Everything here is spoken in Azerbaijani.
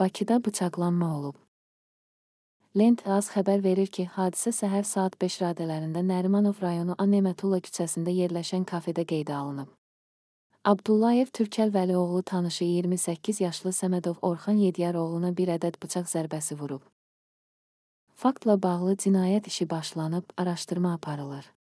Bakıda bıçaqlanma olub. Lent az xəbər verir ki, hadisə səhər saat 5 radələrində Nərimanov rayonu Anemətulla küçəsində yerləşən kafedə qeydə alınıb. Abdullayev Türkəl Vəlioğlu tanışı 28 yaşlı Səmədov Orxan Yedyar oğluna bir ədəd bıçaq zərbəsi vurub. Faktla bağlı cinayət işi başlanıb, araşdırma aparılır.